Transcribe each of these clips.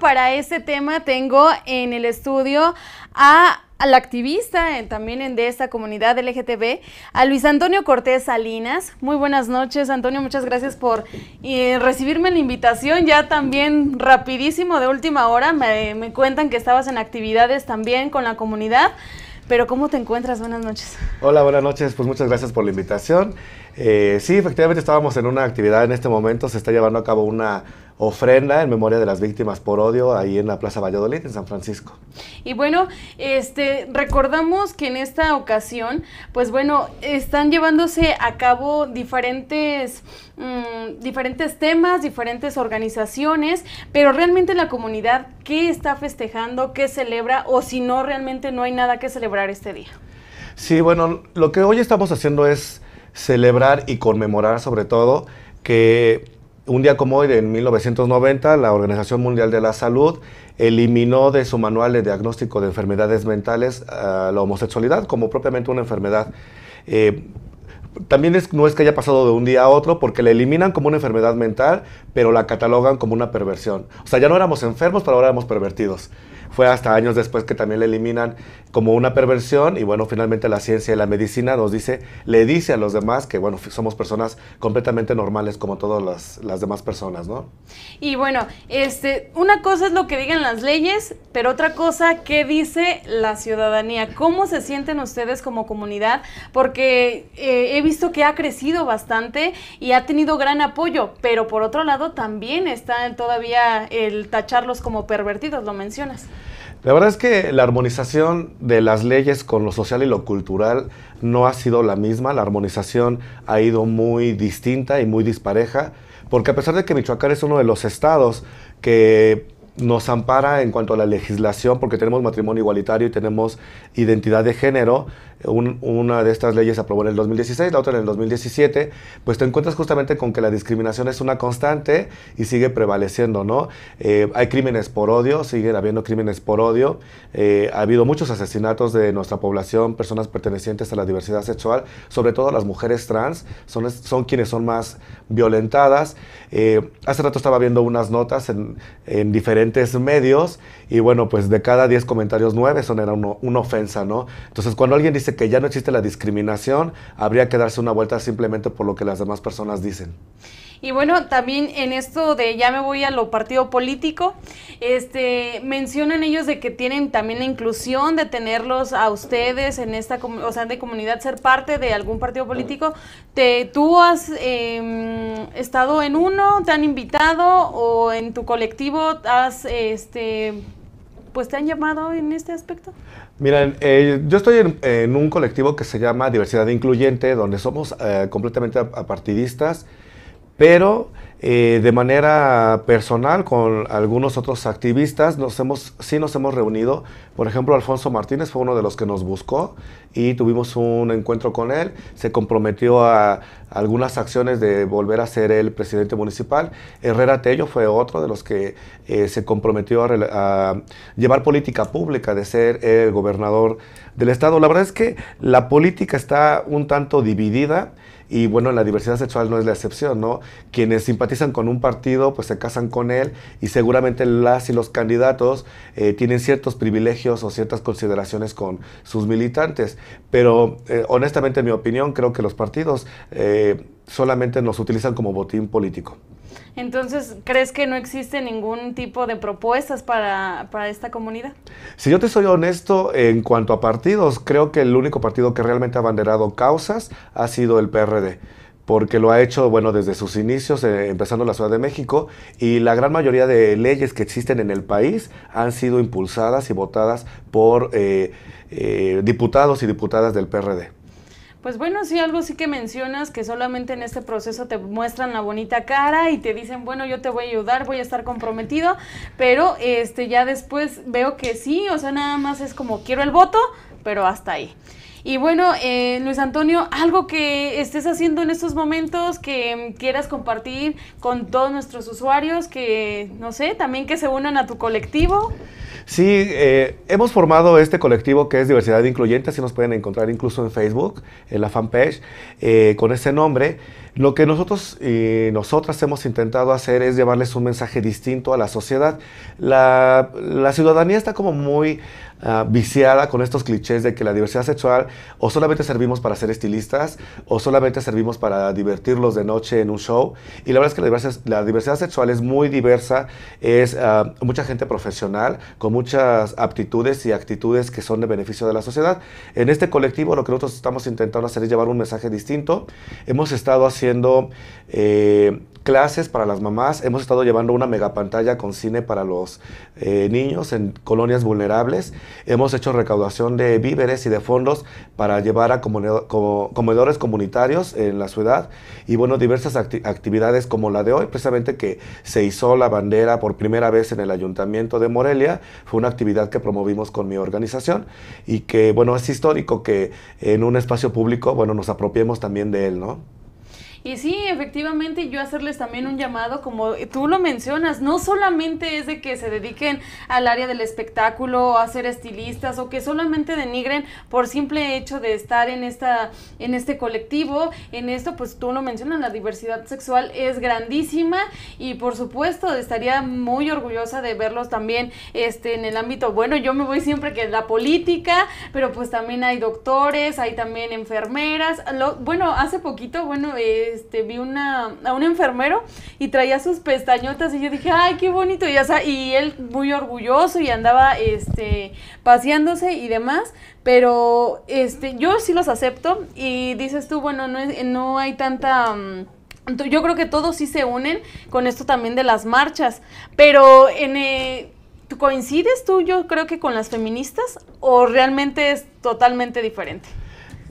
para este tema tengo en el estudio a al activista también en, de esta comunidad LGTB, a Luis Antonio Cortés Salinas. Muy buenas noches, Antonio, muchas gracias por eh, recibirme la invitación. Ya también rapidísimo, de última hora, me, cuentan que estabas en actividades también con la comunidad. Pero ¿cómo te encuentras? Buenas noches. Hola, buenas noches. Pues muchas gracias por la invitación. Eh, sí, efectivamente estábamos en una actividad en este momento, se está llevando a cabo una ofrenda en memoria de las víctimas por odio ahí en la Plaza Valladolid, en San Francisco. Y bueno, este, recordamos que en esta ocasión, pues bueno, están llevándose a cabo diferentes, mm, diferentes temas, diferentes organizaciones, pero realmente la comunidad, ¿qué está festejando, qué celebra o si no, realmente no hay nada que celebrar este día? Sí, bueno, lo que hoy estamos haciendo es celebrar y conmemorar sobre todo que un día como hoy, en 1990, la Organización Mundial de la Salud eliminó de su manual de diagnóstico de enfermedades mentales la homosexualidad como propiamente una enfermedad. Eh, también no es que haya pasado de un día a otro, porque la eliminan como una enfermedad mental, pero la catalogan como una perversión. O sea, ya no éramos enfermos, pero ahora éramos pervertidos. Fue hasta años después que también le eliminan como una perversión y bueno, finalmente la ciencia y la medicina nos dice, le dice a los demás que bueno, somos personas completamente normales como todas las, demás personas, ¿no? Y bueno, este, una cosa es lo que digan las leyes, pero otra cosa, ¿qué dice la ciudadanía? ¿Cómo se sienten ustedes como comunidad? Porque eh, he visto que ha crecido bastante y ha tenido gran apoyo, pero por otro lado también está todavía el tacharlos como pervertidos, lo mencionas. La verdad es que la armonización de las leyes con lo social y lo cultural no ha sido la misma, la armonización ha ido muy distinta y muy dispareja, porque a pesar de que Michoacán es uno de los estados que nos ampara en cuanto a la legislación, porque tenemos matrimonio igualitario y tenemos identidad de género, una de estas leyes se aprobó en el 2016, la otra en el 2017, pues te encuentras justamente con que la discriminación es una constante y sigue prevaleciendo, ¿no? Eh, hay crímenes por odio, siguen habiendo crímenes por odio, eh, ha habido muchos asesinatos de nuestra población, personas pertenecientes a la diversidad sexual, sobre todo las mujeres trans, son, son quienes son más violentadas. Eh, hace rato estaba viendo unas notas en, diferentes medios y bueno, pues de cada 10 comentarios 9 son era una ofensa, ¿no? Entonces cuando alguien dice que ya no existe la discriminación, habría que darse una vuelta simplemente por lo que las demás personas dicen. Y bueno, también en esto de ya me voy a lo partido político, este mencionan ellos de que tienen también la inclusión de tenerlos a ustedes en esta, o sea, de comunidad ser parte de algún partido político. ¿Tú has em, estado en uno? ¿Te han invitado? ¿O en tu colectivo has este pues te han llamado en este aspecto? Miren, eh, yo estoy en, un colectivo que se llama Diversidad Incluyente, donde somos eh, completamente apartidistas, pero eh, de manera personal con algunos otros activistas nos hemos, sí nos hemos reunido. Por ejemplo, Alfonso Martínez fue uno de los que nos buscó y tuvimos un encuentro con él. Se comprometió a algunas acciones de volver a ser el presidente municipal. Herrera Tello fue otro de los que eh, se comprometió a, llevar política pública de ser el gobernador del estado. La verdad es que la política está un tanto dividida y bueno, la diversidad sexual no es la excepción, ¿no? Quienes simpatizan con un partido, pues se casan con él y seguramente las y los candidatos eh, tienen ciertos privilegios o ciertas consideraciones con sus militantes pero eh, honestamente, en mi opinión, creo que los partidos eh, solamente nos utilizan como botín político. Entonces, ¿crees que no existe ningún tipo de propuestas para, para, esta comunidad? Si yo te soy honesto en cuanto a partidos, creo que el único partido que realmente ha abanderado causas ha sido el PRD porque lo ha hecho, bueno, desde sus inicios, eh, empezando en la Ciudad de México, y la gran mayoría de leyes que existen en el país han sido impulsadas y votadas por eh, eh, diputados y diputadas del PRD. Pues bueno, sí, algo sí que mencionas que solamente en este proceso te muestran la bonita cara y te dicen, bueno, yo te voy a ayudar, voy a estar comprometido, pero este ya después veo que sí, o sea, nada más es como quiero el voto, pero hasta ahí. Y bueno, eh, Luis Antonio, algo que estés haciendo en estos momentos que mm, quieras compartir con todos nuestros usuarios, que no sé, también que se unan a tu colectivo. Sí, eh, hemos formado este colectivo que es Diversidad Incluyente, así nos pueden encontrar incluso en Facebook, en la fanpage, eh, con ese nombre. Lo que nosotros y eh, nosotras hemos intentado hacer es llevarles un mensaje distinto a la sociedad. La, la ciudadanía está como muy ah, viciada con estos clichés de que la diversidad sexual o solamente servimos para ser estilistas o solamente servimos para divertirlos de noche en un show. Y la verdad es que la diversidad, la diversidad sexual es muy diversa, es ah, mucha gente profesional con muchas aptitudes y actitudes que son de beneficio de la sociedad. En este colectivo lo que nosotros estamos intentando hacer es llevar un mensaje distinto. Hemos estado haciendo haciendo eh, clases para las mamás, hemos estado llevando una megapantalla con cine para los eh, niños en colonias vulnerables, hemos hecho recaudación de víveres y de fondos para llevar a comedores comunitarios en la ciudad y bueno, diversas actividades como la de hoy, precisamente que se hizo la bandera por primera vez en el ayuntamiento de Morelia, fue una actividad que promovimos con mi organización y que bueno, es histórico que en un espacio público, bueno, nos apropiemos también de él, ¿no? Y sí, efectivamente, yo hacerles también un llamado, como tú lo mencionas, no solamente es de que se dediquen al área del espectáculo, a ser estilistas o que solamente denigren por simple hecho de estar en esta en este colectivo, en esto pues tú lo mencionas, la diversidad sexual es grandísima y por supuesto estaría muy orgullosa de verlos también este en el ámbito, bueno, yo me voy siempre que es la política, pero pues también hay doctores, hay también enfermeras, bueno, hace poquito, bueno, eh, este, vi a un enfermero y traía sus pestañotas y yo dije, ay, qué bonito, y, y él muy orgulloso y andaba, este, paseándose y demás, pero, este, yo sí los acepto y dices tú, bueno, no, hay tanta... Mm, yo creo que todos sí se unen con esto también de las marchas, pero en... Eh, ¿Coincides tú, yo creo que con las feministas o realmente es totalmente diferente?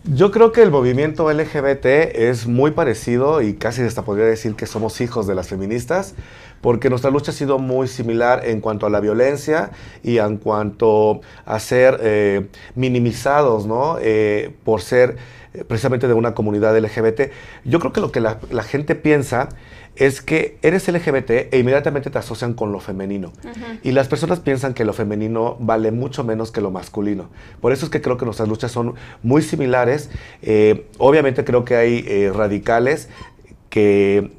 Yo creo que el movimiento LGBT es muy parecido y casi hasta podría decir que somos hijos de las feministas, porque nuestra lucha ha sido muy similar en cuanto a la violencia y en cuanto a ser eh, minimizados, ¿no? Eh, por ser eh, precisamente de una comunidad LGBT, yo creo que lo que la, gente piensa es que eres LGBT e inmediatamente te asocian con lo femenino. Y las personas piensan que lo femenino vale mucho menos que lo masculino. Por eso es que creo que nuestras luchas son muy similares. Eh, obviamente creo que hay eh, radicales que,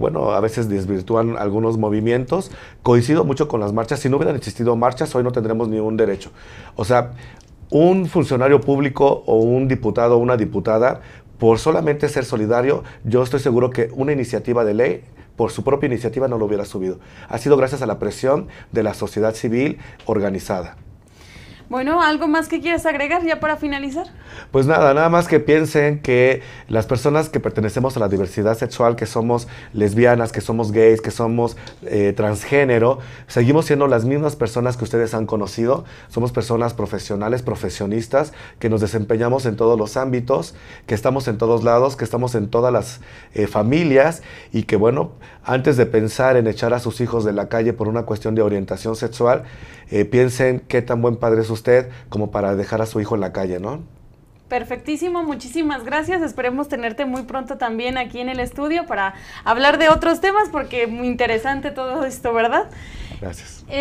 bueno, a veces desvirtúan algunos movimientos. Coincido mucho con las marchas. Si no hubieran existido marchas, hoy no tendremos ningún derecho. O sea, un funcionario público o un diputado o una diputada, por solamente ser solidario, yo estoy seguro que una iniciativa de ley por su propia iniciativa no lo hubiera subido. Ha sido gracias a la presión de la sociedad civil organizada. Bueno, ¿algo más que quieras agregar ya para finalizar? Pues nada, nada más que piensen que las personas que pertenecemos a la diversidad sexual, que somos lesbianas, que somos gays, que somos eh, transgénero, seguimos siendo las mismas personas que ustedes han conocido. Somos personas profesionales, profesionistas, que nos desempeñamos en todos los ámbitos, que estamos en todos lados, que estamos en todas las eh, familias y que bueno, antes de pensar en echar a sus hijos de la calle por una cuestión de orientación sexual, eh, piensen qué tan buen padre es usted como para dejar a su hijo en la calle, ¿no? Perfectísimo, muchísimas gracias. Esperemos tenerte muy pronto también aquí en el estudio para hablar de otros temas porque muy interesante todo esto, ¿verdad? Gracias. Eh,